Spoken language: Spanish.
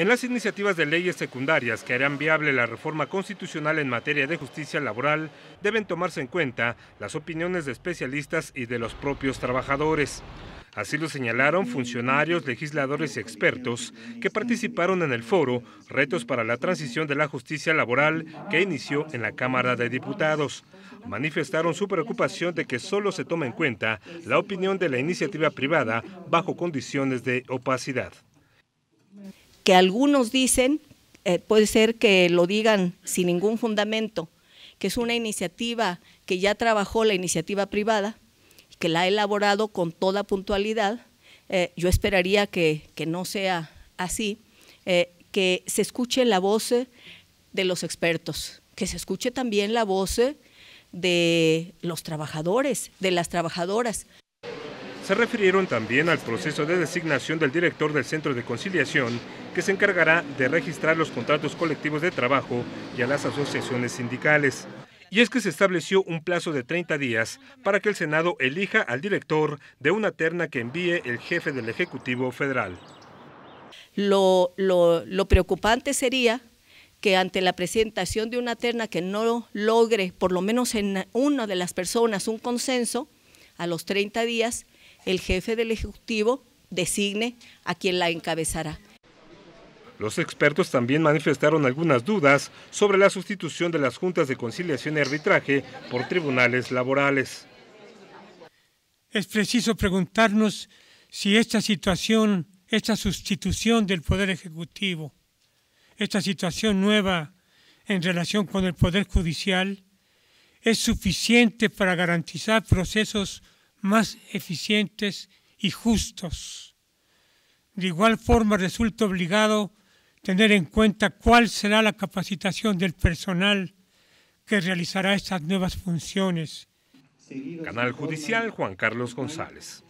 En las iniciativas de leyes secundarias que harán viable la reforma constitucional en materia de justicia laboral, deben tomarse en cuenta las opiniones de especialistas y de los propios trabajadores. Así lo señalaron funcionarios, legisladores y expertos que participaron en el foro Retos para la Transición de la Justicia Laboral que inició en la Cámara de Diputados. Manifestaron su preocupación de que solo se tome en cuenta la opinión de la iniciativa privada bajo condiciones de opacidad que algunos dicen, eh, puede ser que lo digan sin ningún fundamento, que es una iniciativa que ya trabajó la iniciativa privada, que la ha elaborado con toda puntualidad. Eh, yo esperaría que, no sea así, eh, que se escuche la voz de los expertos, que se escuche también la voz de los trabajadores, de las trabajadoras se refirieron también al proceso de designación del director del Centro de Conciliación, que se encargará de registrar los contratos colectivos de trabajo y a las asociaciones sindicales. Y es que se estableció un plazo de 30 días para que el Senado elija al director de una terna que envíe el jefe del Ejecutivo Federal. Lo, preocupante sería que ante la presentación de una terna que no logre, por lo menos en una de las personas, un consenso, a los 30 días, el jefe del Ejecutivo designe a quien la encabezará. Los expertos también manifestaron algunas dudas sobre la sustitución de las juntas de conciliación y arbitraje por tribunales laborales. Es preciso preguntarnos si esta situación, esta sustitución del Poder Ejecutivo, esta situación nueva en relación con el Poder Judicial, es suficiente para garantizar procesos más eficientes y justos. De igual forma resulta obligado tener en cuenta cuál será la capacitación del personal que realizará estas nuevas funciones. Canal Judicial Juan Carlos González.